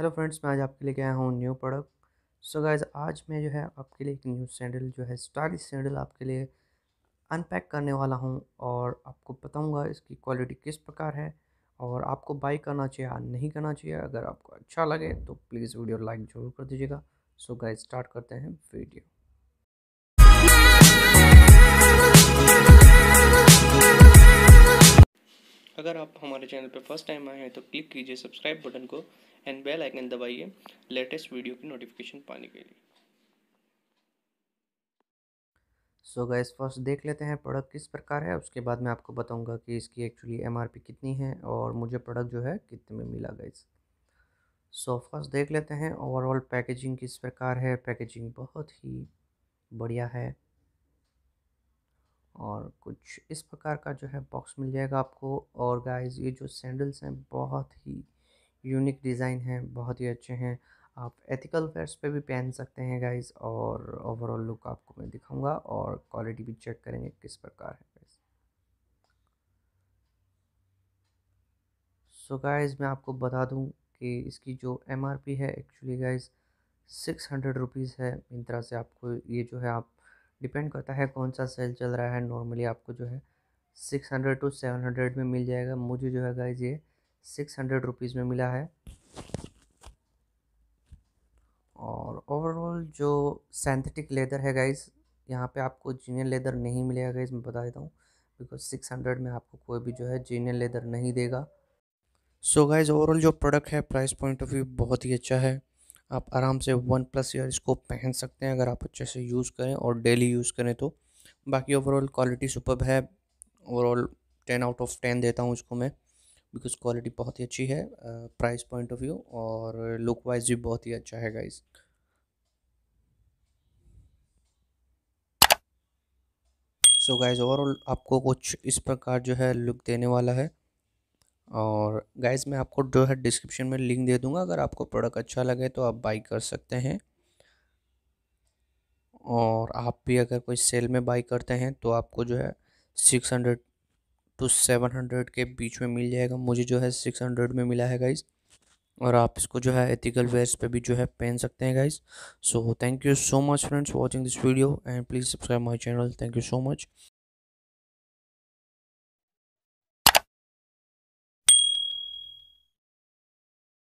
hello friends मैं आज आपके लिए आया हूँ न्यू प्रोडक्ट सो गाइज आज मैं जो है आपके लिए एक न्यू सैंडल जो है स्टाइलिश सैंडल आपके लिए अनपैक करने वाला हूँ और आपको बताऊँगा इसकी क्वालिटी किस प्रकार है और आपको बाई करना चाहिए या नहीं करना चाहिए अगर आपको अच्छा लगे तो प्लीज़ वीडियो लाइक ज़रूर कर दीजिएगा सो गाइज स्टार्ट करते हैं वीडियो अगर आप हमारे चैनल पर फर्स्ट टाइम आए हैं तो क्लिक कीजिए सब्सक्राइब बटन को एंड बेल आइकन दबाइए लेटेस्ट वीडियो की नोटिफिकेशन पाने के लिए सो गैस फर्स्ट देख लेते हैं प्रोडक्ट किस प्रकार है उसके बाद मैं आपको बताऊंगा कि इसकी एक्चुअली एमआरपी कितनी है और मुझे प्रोडक्ट जो है कितने में मिला गैस सो फर्स्ट देख लेते हैं ओवरऑल पैकेजिंग किस प्रकार है पैकेजिंग बहुत ही बढ़िया है और कुछ इस प्रकार का जो है बॉक्स मिल जाएगा आपको और गाइज ये जो सैंडल्स हैं बहुत ही यूनिक डिज़ाइन है बहुत ही अच्छे हैं आप एथिकल वेयर्स पे भी पहन सकते हैं गाइस और ओवरऑल लुक आपको मैं दिखाऊंगा और क्वालिटी भी चेक करेंगे किस प्रकार है गाइस सो गाइस मैं आपको बता दूं कि इसकी जो एमआरपी है actually guys six hundred rupees है इन तरह से आपको ये जो है आप डिपेंड करता है कौन सा सेल चल रहा है नॉर्मली आपको जो है six hundred to seven hundred में मिल जाएगा मुझे जो है गाइज ये सिक्स हंड्रेड रुपीज़ में मिला है और ओवरऑल जो सेंथेटिक लेदर है गाइज़ यहाँ पे आपको जीनियन लेदर नहीं मिलेगा गाइज़ मैं बता देता हूँ बिकॉज सिक्स हंड्रेड में आपको कोई भी जो है जीनियन लेदर नहीं देगा सो गाइज़ ओवरऑल जो प्रोडक्ट है प्राइस पॉइंट ऑफ व्यू बहुत ही अच्छा है आप आराम से वन प्लस ईयर इसको पहन सकते हैं अगर आप अच्छे से यूज़ करें और डेली यूज़ करें तो बाकी ओवरऑल क्वालिटी सुपर है overall ten out of ten देता हूँ इसको मैं बिकॉज क्वालिटी बहुत ही अच्छी है प्राइस पॉइंट ऑफ व्यू और लुक वाइज भी बहुत ही अच्छा है गाइज़ सो गाइज़ ओवरऑल आपको कुछ इस प्रकार जो है लुक देने वाला है और गाइज़ मैं आपको जो है डिस्क्रिप्शन में लिंक दे दूंगा अगर आपको प्रोडक्ट अच्छा लगे तो आप बाई कर सकते हैं और आप भी अगर कोई सेल में बाई करते हैं तो आपको जो है सिक्स हंड्रेड टू तो सेवन हंड्रेड के बीच में मिल जाएगा मुझे जो है सिक्स हंड्रेड में मिला है गाइज़ और आप इसको जो है एथिकल वेयर्स पे भी जो है पहन सकते हैं guys so thank you so much friends watching this video and please subscribe my channel thank you so much